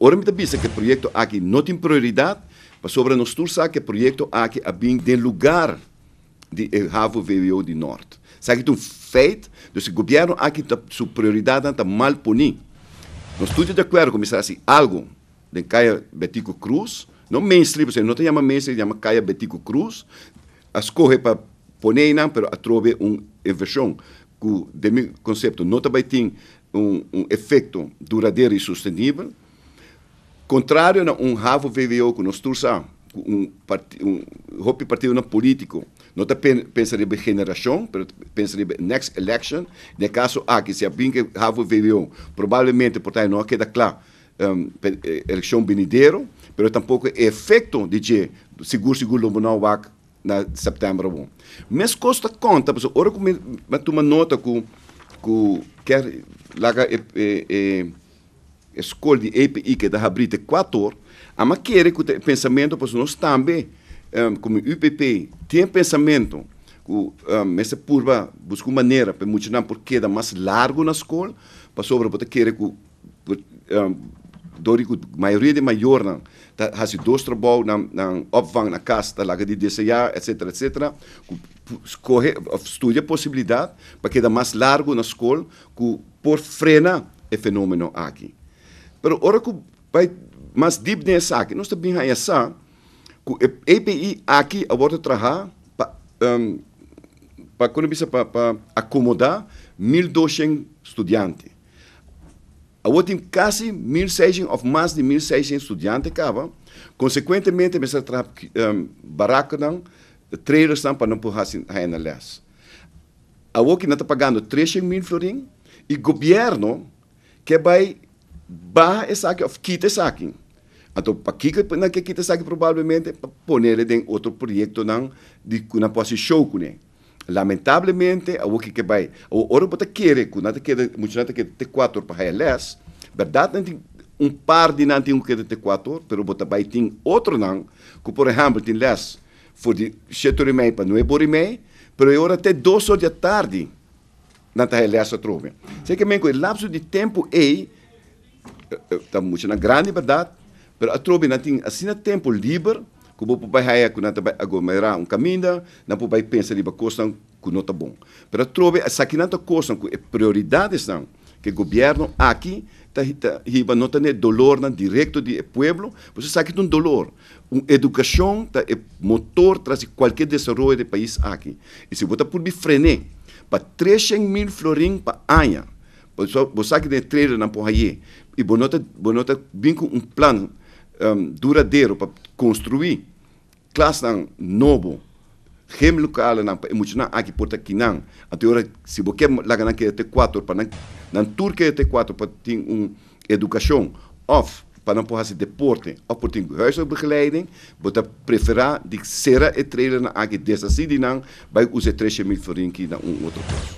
Orm da bisa que o projeto aqui não tem prioridade, mas sobre nós tur sa que projeto aqui a bem de lugar de havo eh, VWO de norte. Sa que tu feito, se o governo aqui tá sua prioridade está mal poni. Nós tudo de acordo com começar assim algo de Caia Betico Cruz, não mainstream, você não te chama mainstream, chama Caia Betico Cruz, as para poner não, pero atrove um inversão que de meu conceito não também tem um, um efeito duradouro e sustentável Contrário a um ravo viveu com nós tursa, um, um, um partido não político, não pensaria pen, pensa de geração, mas pensa next election. No caso aqui, se a que ravo viveu, provavelmente, portanto, não queda claro, um, eh, eleição venideiro, mas tampouco efeito de que seguro, seguro, não vai na setembro bom. Mas custa conta, porque hora com eu tomo nota com com quer lá escolhe EPI que é da habrite quatro, ama querer que o pensamento para nós também, ehm, como UPP, tem pensamento que ehm, essa curva busca uma maneira para muitos por que dá mais largo na escola, para sobre para querer que um, dori a maioria de maior não tá dois trabalhos na na opvang na casa tá lá de desenhar etc etc escolhe estuda a possibilidade para que dá mais largo na escola que por frenar o fenômeno aqui Pero ora ku by mas deep ne sak, nós também há essa ku EPI aqui a bordo traha pa um, pa quando bisa pa, pa acomodar 1200 estudantes, A outra quase 1600 of mais de 1600 estudantes cava. Consequentemente, bisa trap um, barraca não trailers não para não por hasin hainalas. A outra não está pagando 300 mil florins e governo que vai ba essa saque, of quita saque. Então, para que na que quita saque provavelmente para poner em outro projeto não de na posse show com ele. Lamentavelmente, o que que vai, o ouro para querer, com nada que muito nada que ter quatro para relas, verdade não um par de não tem um que te quatro, pero bota vai tem outro não, que por exemplo tem less for de setor e meio para não é por e meio, pero ora até dois horas da tarde na tá relas a trove. Sei que meio que lapso de tempo é muito na grande verdade, mas a tropa não tem assim tempo livre, como o pai raia que não vai aglomerar um caminho, não papai pensa de para coisa que não está bom. Mas a tropa, essa aqui não coisa que é prioridade, não, que o governo aqui tá riba não tem dolor na direto do povo, você sabe que tem um dolor. Um educação tá é motor traz qualquer desenvolvimento do país aqui. E se você por me frenar para 300 mil florins para ano, você de entrar na Poirier e bonota bonota bem com um plano um, ehm, duradouro para construir classe novo hem local na emocionar aqui porta aqui não até hora se você quer lá ganhar que até quatro para na Turquia até quatro para ter um educação off para não poder se deporte ou por ter huisbegeleiding botar preferar de será e trailer na aqui dessa cidade não vai usar 13 mil forinhos na um outro posto